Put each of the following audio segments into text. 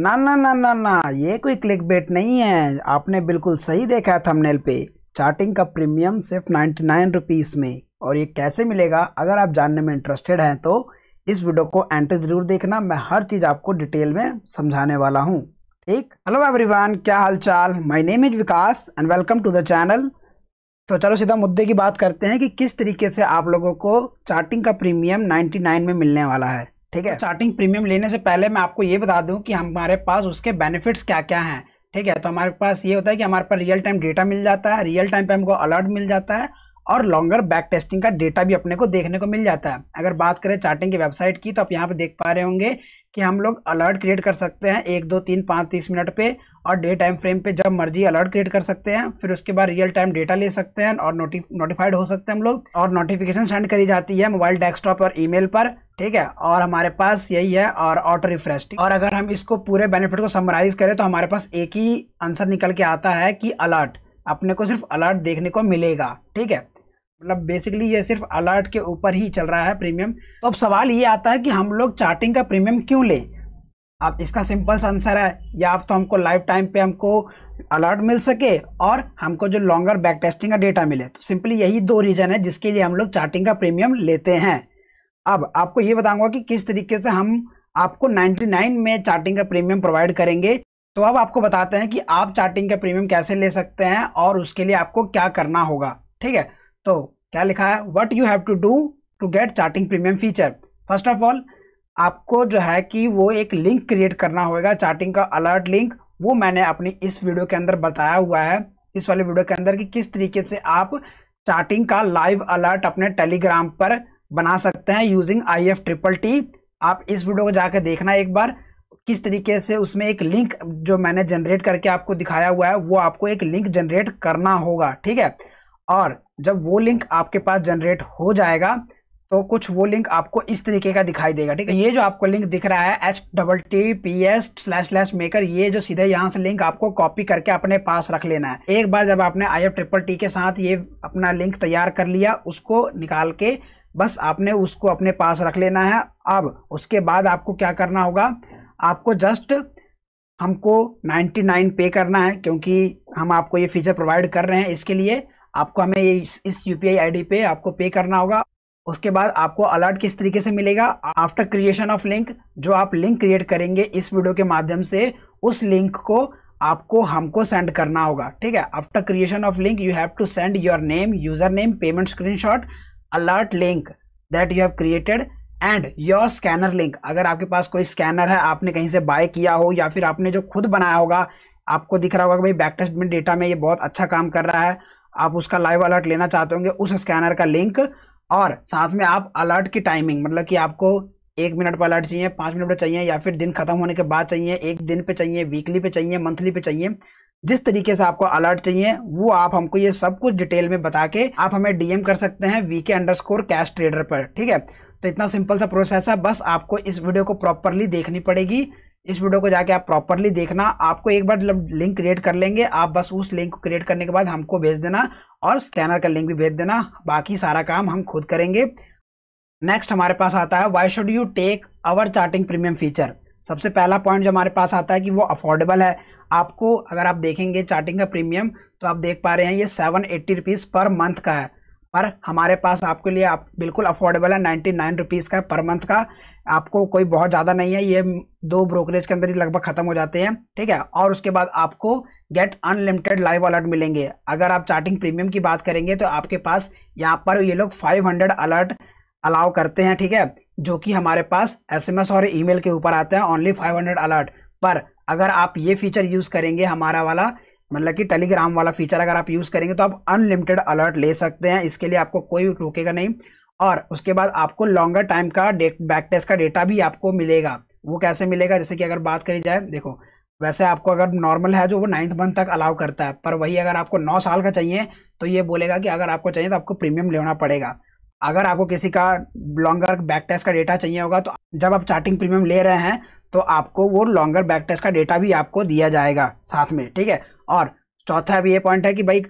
ना ना ना ना ना ये कोई क्लिक बेट नहीं है आपने बिल्कुल सही देखा है थंबनेल पे चार्टिंग का प्रीमियम सिर्फ नाइन्टी नाइन रुपीज़ में और ये कैसे मिलेगा अगर आप जानने में इंटरेस्टेड हैं तो इस वीडियो को एंटर जरूर देखना मैं हर चीज़ आपको डिटेल में समझाने वाला हूँ ठीक हेलो एवरीवन क्या हालचाल my name is Vikas and welcome to the channel तो चलो सीधा मुद्दे की बात करते हैं कि किस तरीके से आप लोगों को चार्टिंग का प्रीमियम नाइन्टी में मिलने वाला है ठीक तो है स्टार्टिंग प्रीमियम लेने से पहले मैं आपको ये बता दूं कि हमारे पास उसके बेनिफिट्स क्या क्या हैं ठीक है तो हमारे पास ये होता है कि हमारे पास रियल टाइम डेटा मिल जाता है रियल टाइम पे हमको अलर्ट मिल जाता है और लॉन्गर बैक टेस्टिंग का डेटा भी अपने को देखने को मिल जाता है अगर बात करें चार्टिंग की वेबसाइट की तो आप यहाँ पर देख पा रहे होंगे कि हम लोग अलर्ट क्रिएट कर सकते हैं एक दो तीन पाँच तीस मिनट पे और डे टाइम फ्रेम पे जब मर्जी अलर्ट क्रिएट कर सकते हैं फिर उसके बाद रियल टाइम डेटा ले सकते हैं और नोटि नोटिफाइड हो सकते हैं हम लोग और नोटिफिकेशन सेंड करी जाती है मोबाइल डेस्कटॉप और ईमेल पर ठीक है और हमारे पास यही है और ऑटो रिफ्रेश और अगर हम इसको पूरे बेनिफिट को समराइज करें तो हमारे पास एक ही आंसर निकल के आता है कि अलर्ट अपने को सिर्फ अलर्ट देखने को मिलेगा ठीक है मतलब बेसिकली ये सिर्फ अलर्ट के ऊपर ही चल रहा है प्रीमियम तो अब सवाल ये आता है कि हम लोग चार्टिंग का प्रीमियम क्यों लें आप इसका सिंपल सा आंसर है या आप तो हमको लाइफ टाइम पे हमको अलर्ट मिल सके और हमको जो लॉन्गर बैक टेस्टिंग का डेटा मिले तो सिंपली यही दो रीज़न है जिसके लिए हम लोग चार्टिंग का प्रीमियम लेते हैं अब आपको ये बताऊंगा कि किस तरीके से हम आपको 99 में चार्टिंग का प्रीमियम प्रोवाइड करेंगे तो अब आपको बताते हैं कि आप चार्टिंग का प्रीमियम कैसे ले सकते हैं और उसके लिए आपको क्या करना होगा ठीक है तो क्या लिखा है what you have to do to get charting premium feature first of all आपको जो है कि वो एक लिंक क्रिएट करना होगा चार्टिंग का अलर्ट लिंक वो मैंने अपनी इस वीडियो के अंदर बताया हुआ है इस वाले वीडियो के अंदर कि किस तरीके से आप चार्टिंग का लाइव अलर्ट अपने टेलीग्राम पर बना सकते हैं using I F triple T आप इस वीडियो को जाकर देखना एक बार किस तरीके से उसमें एक लिंक जो मैंने जनरेट करके आपको दिखाया हुआ है वो आपको एक लिंक जनरेट करना होगा ठीक है और जब वो लिंक आपके पास जनरेट हो जाएगा तो कुछ वो लिंक आपको इस तरीके का दिखाई देगा ठीक है ये जो आपको लिंक दिख रहा है H double T P S slash slash maker ये जो सीधे यहाँ से लिंक आपको कॉपी करके अपने पास रख लेना है एक बार जब आपने आई एफ ट्रिपल टी के साथ ये अपना लिंक तैयार कर लिया उसको निकाल के बस आपने उसको अपने पास रख लेना है अब उसके बाद आपको क्या करना होगा आपको जस्ट हमको 99 पे करना है क्योंकि हम आपको ये फीचर प्रोवाइड कर रहे हैं इसके लिए आपको हमें ये इस यू पी पे आपको पे करना होगा उसके बाद आपको अलर्ट किस तरीके से मिलेगा आफ्टर क्रिएशन ऑफ लिंक जो आप लिंक क्रिएट करेंगे इस वीडियो के माध्यम से उस लिंक को आपको हमको सेंड करना होगा ठीक है after creation of link you have to send your name user name payment screenshot alert link that you have created and your scanner link अगर आपके पास कोई स्कैनर है आपने कहीं से बाय किया हो या फिर आपने जो खुद बनाया होगा आपको दिख रहा होगा कि भाई बैक टेस्ट में डेटा में ये बहुत अच्छा काम कर रहा है आप उसका लाइव अलर्ट लेना चाहते होंगे उस स्कैनर का लिंक और साथ में आप अलर्ट की टाइमिंग मतलब कि आपको एक मिनट पर अलर्ट चाहिए पाँच मिनट पर चाहिए या फिर दिन खत्म होने के बाद चाहिए एक दिन पे चाहिए वीकली पे चाहिए मंथली पे चाहिए जिस तरीके से आपको अलर्ट चाहिए वो आप हमको ये सब कुछ डिटेल में बता के आप हमें डीएम कर सकते हैं VK underscore cash trader पर ठीक है तो इतना सिंपल सा प्रोसेस है बस आपको इस वीडियो को प्रॉपरली देखनी पड़ेगी इस वीडियो को जाके आप प्रॉपरली देखना आपको एक बार लिंक क्रिएट कर लेंगे आप बस उस लिंक को क्रिएट करने के बाद हमको भेज देना और स्कैनर का लिंक भी भेज देना बाकी सारा काम हम खुद करेंगे नेक्स्ट हमारे पास आता है why should you take our charting premium feature सबसे पहला पॉइंट जो हमारे पास आता है कि वो अफोर्डेबल है आपको अगर आप देखेंगे चार्टिंग का प्रीमियम तो आप देख पा रहे हैं ये seven eighty rupees per month का है पर हमारे पास आपके लिए आप बिल्कुल अफोर्डेबल है नाइन्टी नाइन रुपीज़ का पर मंथ का आपको कोई बहुत ज़्यादा नहीं है ये दो ब्रोकरेज के अंदर ही लगभग ख़त्म हो जाते हैं ठीक है और उसके बाद आपको गेट अनलिमिटेड लाइव अलर्ट मिलेंगे अगर आप चार्टिंग प्रीमियम की बात करेंगे तो आपके पास यहाँ पर ये लोग फाइव हंड्रेड अलर्ट अलाउ करते हैं ठीक है जो कि हमारे पास एस और ई के ऊपर आते हैं ओनली फाइव हंड्रेड अलर्ट पर अगर आप ये फीचर यूज़ करेंगे हमारा वाला मतलब कि टेलीग्राम वाला फीचर अगर आप यूज़ करेंगे तो आप अनलिमिटेड अलर्ट ले सकते हैं इसके लिए आपको कोई रोकेगा नहीं और उसके बाद आपको लॉन्गर टाइम का बैक टेस्ट का डेटा भी आपको मिलेगा वो कैसे मिलेगा जैसे कि अगर बात करी जाए देखो वैसे आपको अगर नॉर्मल है जो वो नाइन्थ मंथ तक अलाउ करता है पर वही अगर आपको नौ साल का चाहिए तो ये बोलेगा कि अगर आपको चाहिए तो आपको प्रीमियम लेना पड़ेगा अगर आपको किसी का लॉन्गर बैक टेस्ट का डेटा चाहिए होगा तो जब आप चार्टिंग प्रीमियम ले रहे हैं तो आपको वो लॉन्गर बैक टेस्ट का डेटा भी आपको दिया जाएगा साथ में ठीक है और चौथा भी ये पॉइंट है कि भाई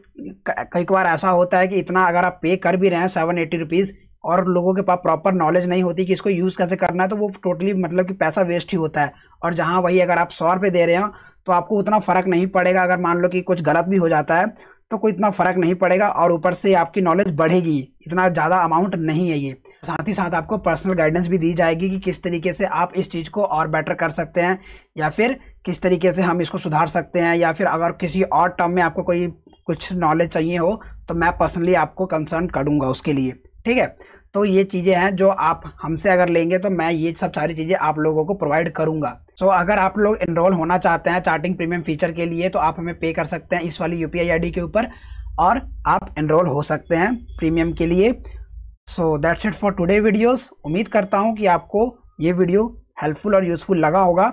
कई बार ऐसा होता है कि इतना अगर आप पे कर भी रहे हैं सेवन एटी रुपीज़ और लोगों के पास प्रॉपर नॉलेज नहीं होती कि इसको यूज़ कैसे करना है तो वो टोटली मतलब कि पैसा वेस्ट ही होता है और जहाँ वही अगर आप सौ रुपये दे रहे हो तो आपको उतना फ़र्क नहीं पड़ेगा अगर मान लो कि कुछ गलत भी हो जाता है तो कोई इतना फ़र्क नहीं पड़ेगा और ऊपर से आपकी नॉलेज बढ़ेगी इतना ज़्यादा अमाउंट नहीं है ये साथ ही साथ आपको पर्सनल गाइडेंस भी दी जाएगी कि किस तरीके से आप इस चीज़ को और बेटर कर सकते हैं या फिर किस तरीके से हम इसको सुधार सकते हैं या फिर अगर किसी और टर्म में आपको कोई कुछ नॉलेज चाहिए हो तो मैं पर्सनली आपको कंसर्न करूँगा उसके लिए ठीक है तो ये चीज़ें हैं जो आप हमसे अगर लेंगे तो मैं ये सब सारी चीज़ें आप लोगों को प्रोवाइड करूँगा सो so, अगर आप लोग इनरोल होना चाहते हैं चार्टिंग प्रीमियम फीचर के लिए तो आप हमें पे कर सकते हैं इस वाली यू पी के ऊपर और आप इनरोल हो सकते हैं प्रीमियम के लिए so that's it for today videos उम्मीद करता हूँ कि आपको ये वीडियो हेल्पफुल और यूज़फुल लगा होगा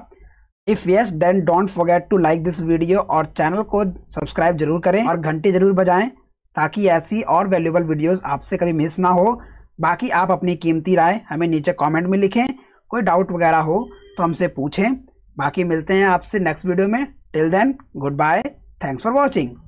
if yes then don't forget to like this video और चैनल को सब्सक्राइब जरूर करें और घंटी जरूर बजाएं ताकि ऐसी और वैल्यूबल वीडियोस आपसे कभी मिस ना हो बाकी आप अपनी कीमती राय हमें नीचे कमेंट में लिखें कोई डाउट वगैरह हो तो हमसे पूछें बाकी मिलते हैं आपसे नेक्स्ट वीडियो में till then good bye thanks for watching